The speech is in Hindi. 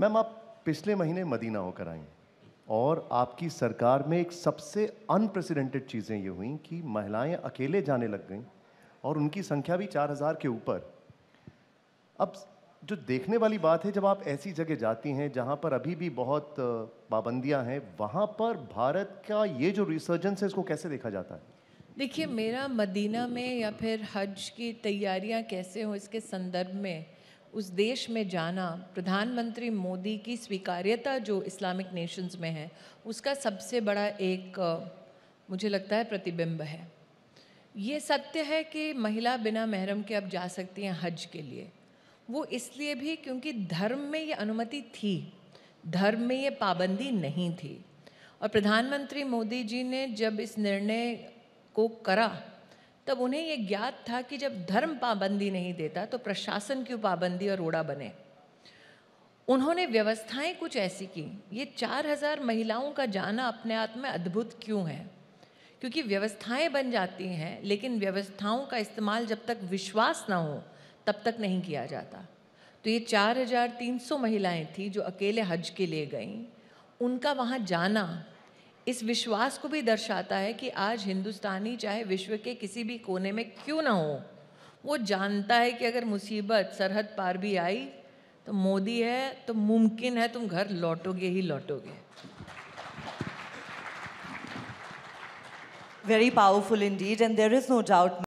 मैम आप पिछले महीने मदीना होकर आई और आपकी सरकार में एक सबसे अनप्रेसिडेंटेड चीज़ें ये हुई कि महिलाएं अकेले जाने लग गईं और उनकी संख्या भी चार हज़ार के ऊपर अब जो देखने वाली बात है जब आप ऐसी जगह जाती हैं जहाँ पर अभी भी बहुत पाबंदियाँ हैं वहाँ पर भारत का ये जो रिसर्जेंस है इसको कैसे देखा जाता है देखिए मेरा मदीना में या फिर हज की तैयारियां कैसे हो इसके संदर्भ में उस देश में जाना प्रधानमंत्री मोदी की स्वीकार्यता जो इस्लामिक नेशंस में है उसका सबसे बड़ा एक मुझे लगता है प्रतिबिंब है ये सत्य है कि महिला बिना महरम के अब जा सकती हैं हज के लिए वो इसलिए भी क्योंकि धर्म में ये अनुमति थी धर्म में ये पाबंदी नहीं थी और प्रधानमंत्री मोदी जी ने जब इस निर्णय को करा तब उन्हें ये ज्ञात था कि जब धर्म पाबंदी नहीं देता तो प्रशासन क्यों पाबंदी और रोड़ा बने उन्होंने व्यवस्थाएं कुछ ऐसी की ये चार हजार महिलाओं का जाना अपने आप में अद्भुत क्यों है क्योंकि व्यवस्थाएं बन जाती हैं लेकिन व्यवस्थाओं का इस्तेमाल जब तक विश्वास ना हो तब तक नहीं किया जाता तो ये 4,300 महिलाएं थी जो अकेले हज के लिए गईं उनका वहाँ जाना इस विश्वास को भी दर्शाता है कि आज हिंदुस्तानी चाहे विश्व के किसी भी कोने में क्यों ना हो वो जानता है कि अगर मुसीबत सरहद पार भी आई तो मोदी है तो मुमकिन है तुम घर लौटोगे ही लौटोगे powerful in indeed and there is no doubt